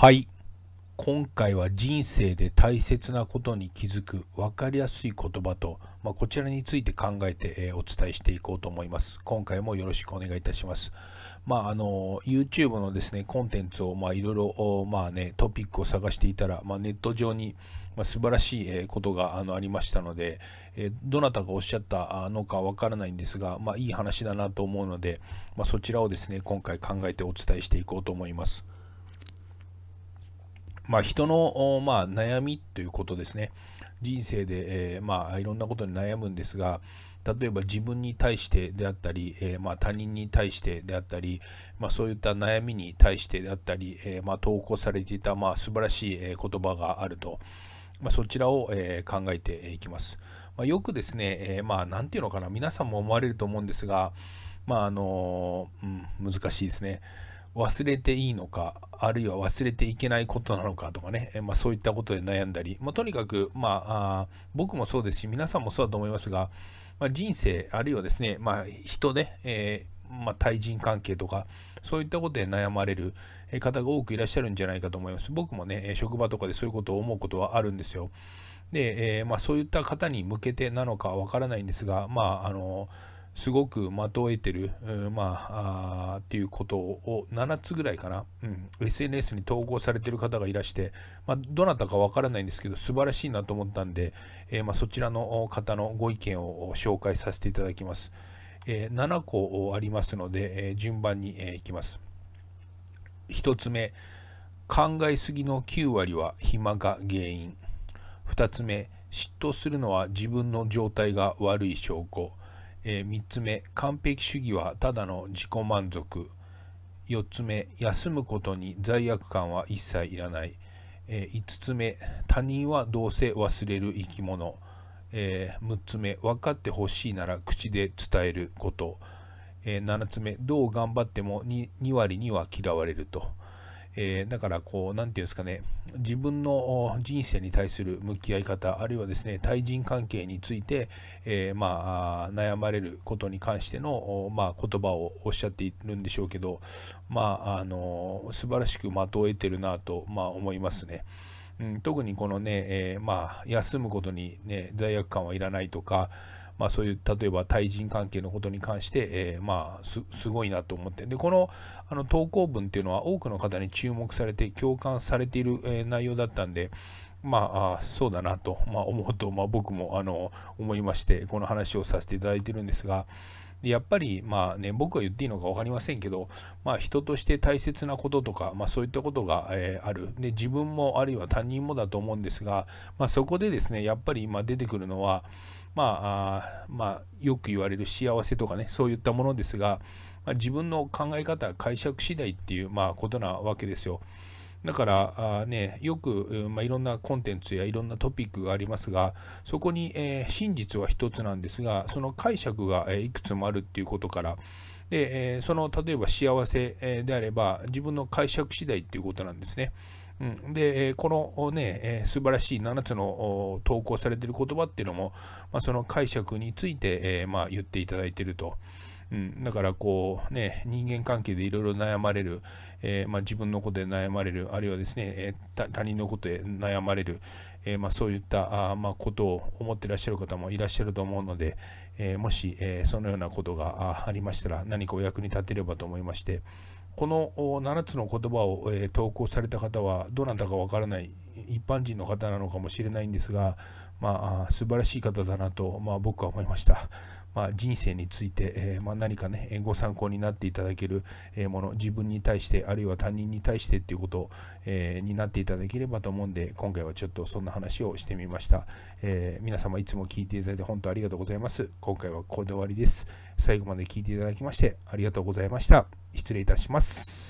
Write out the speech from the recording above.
はい。今回は人生で大切なことに気づく分かりやすい言葉と、まあ、こちらについて考えて、えお伝えしていこうと思います。今回もよろしくお願いいたします。まあ、あの、YouTube のですね、コンテンツを、まあ、いろいろ、まあね、トピックを探していたら、まあ、ネット上に、まあ、素晴らしいことがあのありましたので、えー、どなたがおっしゃったのかわからないんですが、まあ、いい話だなと思うので、まあ、そちらをですね、今回考えてお伝えしていこうと思います。まあ、人の、まあ、悩みということですね。人生で、えー、まあ、いろんなことに悩むんですが、例えば自分に対してであったり、えー、まあ、他人に対してであったり、まあ、そういった悩みに対してであったり、えー、まあ、投稿されていた、まあ、素晴らしい言葉があると、まあ、そちらを、え考えていきます。まあ、よくですね、えまあ、なていうのかな、皆さんも思われると思うんですが、まあ、あの、うん、難しいですね。忘れていいのか、あるいは忘れていけないことなのかとかね、まあ、そういったことで悩んだり、まあ、とにかく、まあ、僕もそうですし、皆さんもそうだと思いますが、まあ、人生、あるいはですね、まあ、人で、えー、まあ、対人関係とか、そういったことで悩まれる方が多くいらっしゃるんじゃないかと思います。僕もね、職場とかでそういうことを思うことはあるんですよ。で、えー、まあ、そういった方に向けてなのかわからないんですが、まあ、あのーすごくまとえてる、まあ、っていうことを7つぐらいかな、うん、SNS に投稿されてる方がいらして、まあ、どなたかわからないんですけど、素晴らしいなと思ったんで、えー、まあ、そちらの方のご意見を紹介させていただきます。えー、7個ありますので、えー、順番に、えいきます。1つ目、考えすぎの9割は暇が原因。2つ目、嫉妬するのは自分の状態が悪い証拠。えー、3つ目完璧主義はただの自己満足4つ目休むことに罪悪感は一切いらない、えー、5つ目他人はどうせ忘れる生き物、えー、6つ目分かってほしいなら口で伝えること、えー、7つ目どう頑張っても 2, 2割には嫌われると。えー、だからこう、何て言うんですかね、自分の人生に対する向き合い方、あるいはですね、対人関係について、えー、まあ、悩まれることに関しての、まあ、言葉をおっしゃっているんでしょうけど、まあ、あの、素晴らしく的を得てるなと、まあ、思いますね。うん、特にこのね、えー、まあ、休むことにね、罪悪感はいらないとか、まあ、そういう例えば対人関係のことに関して、えー、まあすごいなと思ってでこのあの投稿文っていうのは多くの方に注目されて共感されている、え内容だったんでまあ、そうだなと、まあ、思うと、まあ、僕もあの思いましてこの話をさせていただいてるんですが。でやっぱりまあね僕は言っていいのか分かりませんけど、まあ、人として大切なこととか、まあ、そういったことが、えー、あるで自分もあるいは他人もだと思うんですが、まあ、そこでですねやっぱり今出てくるのは、まあ、あまあよく言われる幸せとかねそういったものですが、まあ、自分の考え方解釈次第っていう、まあ、ことなわけですよ。だからあ、ね、よく、まあ、いろんなコンテンツやいろんなトピックがありますが、そこに、えー、真実は一つなんですが、その解釈が、えいくつもあるっていうことから、で、えその例えば幸せであれば、自分の解釈次第っていうことなんですね。うん、で、このね、素晴らしい7つの投稿されている言葉っていうのも、まあ、その解釈について、えまあ、言っていただいていると。うん、だからこうね人間関係でいろいろ悩まれる、えー、まあ、自分のことで悩まれるあるいはですね、えー、他人のことで悩まれる、えー、まあ、そういったあ、まあ、ことを思ってらっしゃる方もいらっしゃると思うので、えもし、えそのようなことがありましたら何かお役に立てればと思いましてこの7つの言葉を、え投稿された方はどなたかわからない一般人の方なのかもしれないんですが、まあ、素晴らしい方だなと、まあ、僕は思いました。まあ、人生について、えー、まあ、何かね、ご参考になっていただけるもの、自分に対して、あるいは他人に対してっていうこと、えー、になっていただければと思うんで、今回はちょっとそんな話をしてみました。えー、皆様いつも聞いていただいて本当ありがとうございます。今回はここで終わりです。最後まで聞いていただきましてありがとうございました。失礼いたします。